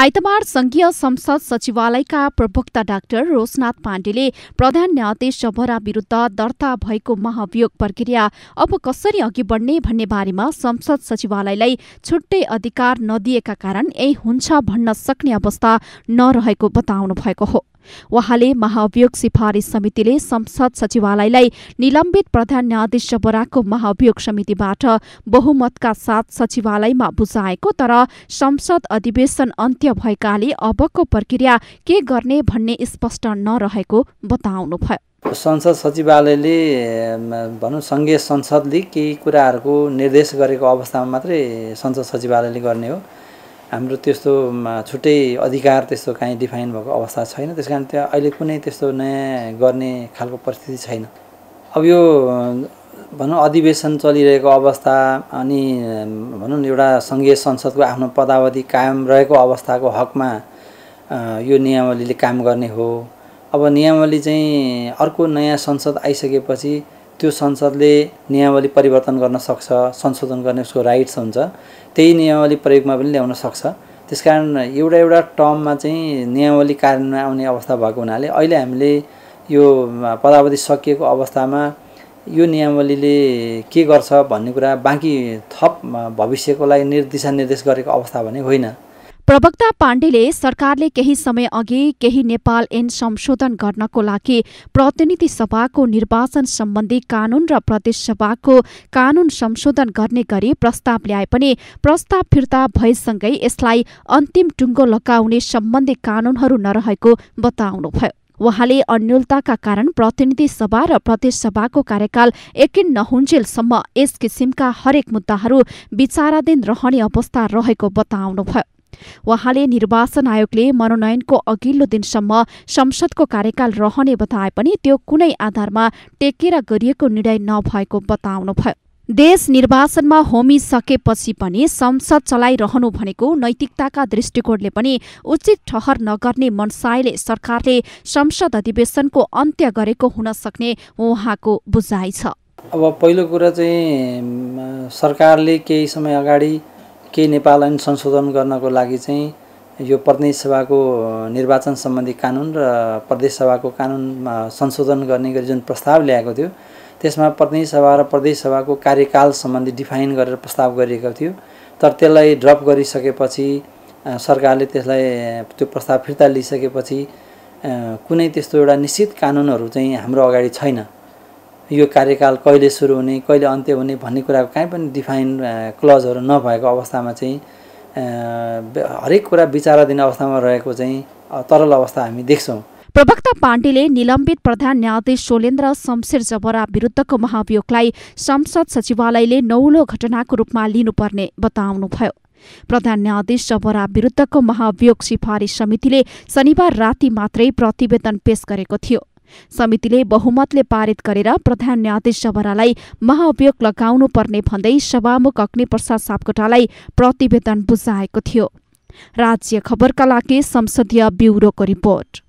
आइतबार संघीय संसद सचिवालयका प्रवक्ता डाक्टर रोशनाथ पाण्डेले प्रधान न्यायाधीश जबरा विरूद्ध दर्ता भएको महाभियोग प्रक्रिया अब कसरी अघि बढ्ने भन्ने बारेमा संसद सचिवालयलाई छुट्टै अधिकार नदिएका कारण यही हुन्छ भन्न सक्ने अवस्था नरहेको बताउनु भएको हो उहाँले महाभियोग सिफारिस समितिले संसद सचिवालयलाई निलम्बित प्रधान न्यायाधीश बराको महाभियोग समितिबाट बहुमतका साथ सचिवालयमा बुझाएको तर संसद अधिवेशन अन्त बाध्य भएकाले अबको प्रक्रिया के गर्ने भन्ने स्पष्ट नरहेको बताउनु भयो संसद सचिवालयले भनौँ सङ्घीय संसदले केही कुराहरूको निर्देश गरेको अवस्थामा मात्रै संसद सचिवालयले गर्ने हो हाम्रो त्यस्तो छुट्टै अधिकार त्यस्तो काहीँ डिफाइन भएको अवस्था छैन त्यस कारण त्यहाँ अहिले कुनै त्यस्तो नयाँ गर्ने खालको परिस्थिति छैन अब यो भनौँ अधिवेशन चलिरहेको अवस्था अनि भनौँ एउटा सङ्घीय संसदको आफ्नो पदावधि कायम रहेको अवस्थाको हकमा यो नियमावलीले काम गर्ने हो अब नियमावली चाहिँ अर्को नयाँ संसद आइसकेपछि त्यो संसदले नियमावली परिवर्तन गर्न सक्छ संशोधन गर्ने उसको राइट्स हुन्छ त्यही नियमावली प्रयोगमा पनि ल्याउन सक्छ त्यस कारण एउटा एउटा टर्ममा चाहिँ नियमावली कार्यान्वयनमा आउने अवस्था भएको हुनाले अहिले हामीले यो पदावधि सकिएको अवस्थामा यो नियमावलीले के गर्छ भन्ने कुरा बाँकी थप भविष्यको लागि निर् दिशानिर्देश गरेको अवस्था भने होइन प्रवक्ता पाण्डेले सरकारले केही समय अघि केही नेपाल एन संशोधन गर्नको लागि प्रतिनिधि सभाको निर्वाचन सम्बन्धी कानून र प्रदेश सभाको कानून संशोधन गर्ने गरी प्रस्ताव ल्याए पनि प्रस्ताव फिर्ता भएसँगै यसलाई अन्तिम टुङ्गो लगाउने सम्बन्धी कानूनहरू नरहेको बताउनुभयो उहाँले अन्यलताका कारण प्रतिनिधि सभा र प्रदेश सभाको कार्यकाल एकिन नहुन्जेलसम्म यस किसिमका हरेक मुद्दाहरू विचाराधीन रहने अवस्था रहेको बताउनुभयो उहाँले निर्वाचन आयोगले मनोनयनको अघिल्लो दिनसम्म संसदको कार्यकाल रहने बताए पनि त्यो कुनै आधारमा टेकेर गरिएको निर्णय नभएको बताउनुभयो देश निर्वाचनमा होमिसकेपछि पनि संसद चलाइरहनु भनेको नैतिकताका दृष्टिकोणले पनि उचित ठहर नगर्ने मनसायले सरकारले संसद अधिवेशनको अन्त्य गरेको हुन सक्ने उहाँको बुझाइ छ अब पहिलो कुरा चाहिँ सरकारले केही समय अगाडि केही नेपाल ऐन संशोधन गर्नको लागि चाहिँ यो प्रदेश सभाको निर्वाचन सम्बन्धी कानुन र प्रदेश सभाको कानुनमा संशोधन गर्ने गरी जुन प्रस्ताव ल्याएको थियो त्यसमा प्रतिनिधि सभा र प्रदेश सभाको कार्यकाल सम्बन्धी डिफाइन गरेर प्रस्ताव गरिएको थियो तर त्यसलाई ड्रप गरिसकेपछि सरकारले त्यसलाई त्यो प्रस्ताव फिर्ता लिइसकेपछि कुनै त्यस्तो एउटा निश्चित कानुनहरू चाहिँ हाम्रो अगाडि छैन यो कार्यकाल कहिले सुरु हुने कहिले अन्त्य हुने भन्ने कुराको काहीँ पनि डिफाइन क्लजहरू नभएको अवस्थामा चाहिँ हरेक कुरा विचाराधीन अवस्थामा रहेको चाहिँ तरल अवस्था हामी देख्छौँ प्रवक्ता पाण्डेले निलम्बित प्रधान न्यायाधीश सोलेन्द्र शमशेर जबरा विरुद्धको महाभियोगलाई संसद सचिवालयले नौलो घटनाको रूपमा लिनुपर्ने बताउनुभयो प्रधान न्यायाधीश जबरा विरुद्धको महाभियोग सिफारिस समितिले शनिबार राति मात्रै प्रतिवेदन पेश गरेको थियो समितिले बहुमतले पारित गरेर प्रधान न्यायाधीश जबरालाई महाभियोग लगाउनु पर्ने भन्दै सभामुख अग्निप्रसाद सापकोटालाई प्रतिवेदन बुझाएको थियो राज्य खबरका लागि संसदीय ब्युरोको रिपोर्ट